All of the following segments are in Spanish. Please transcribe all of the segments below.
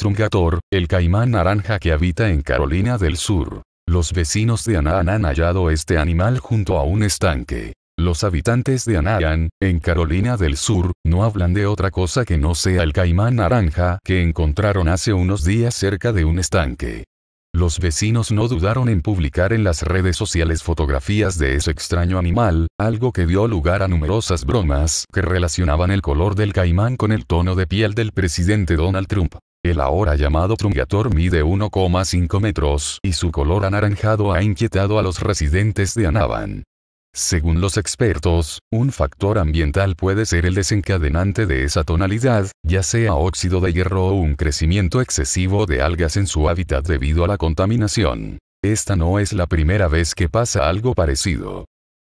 Truncator, el caimán naranja que habita en Carolina del Sur. Los vecinos de Anan han hallado este animal junto a un estanque. Los habitantes de Anan, en Carolina del Sur, no hablan de otra cosa que no sea el caimán naranja que encontraron hace unos días cerca de un estanque. Los vecinos no dudaron en publicar en las redes sociales fotografías de ese extraño animal, algo que dio lugar a numerosas bromas que relacionaban el color del caimán con el tono de piel del presidente Donald Trump. El ahora llamado Trungator mide 1,5 metros y su color anaranjado ha inquietado a los residentes de Anaban. Según los expertos, un factor ambiental puede ser el desencadenante de esa tonalidad, ya sea óxido de hierro o un crecimiento excesivo de algas en su hábitat debido a la contaminación. Esta no es la primera vez que pasa algo parecido.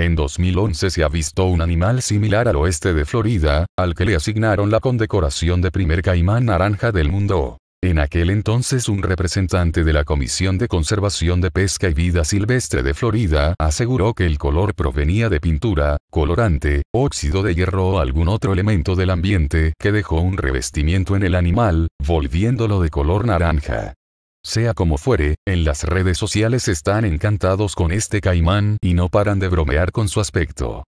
En 2011 se avistó un animal similar al oeste de Florida, al que le asignaron la condecoración de primer caimán naranja del mundo. En aquel entonces un representante de la Comisión de Conservación de Pesca y Vida Silvestre de Florida aseguró que el color provenía de pintura, colorante, óxido de hierro o algún otro elemento del ambiente que dejó un revestimiento en el animal, volviéndolo de color naranja. Sea como fuere, en las redes sociales están encantados con este caimán y no paran de bromear con su aspecto.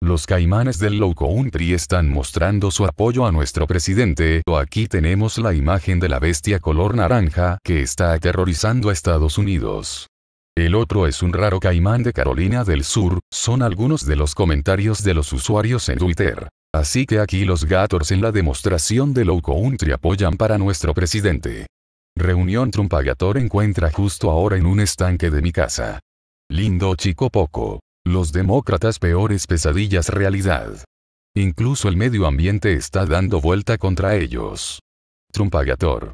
Los caimanes del Low Country están mostrando su apoyo a nuestro presidente. o Aquí tenemos la imagen de la bestia color naranja que está aterrorizando a Estados Unidos. El otro es un raro caimán de Carolina del Sur, son algunos de los comentarios de los usuarios en Twitter. Así que aquí los Gators en la demostración de Low Country apoyan para nuestro presidente. Reunión Trumpagator encuentra justo ahora en un estanque de mi casa. Lindo chico poco. Los demócratas peores pesadillas realidad. Incluso el medio ambiente está dando vuelta contra ellos. Trumpagator.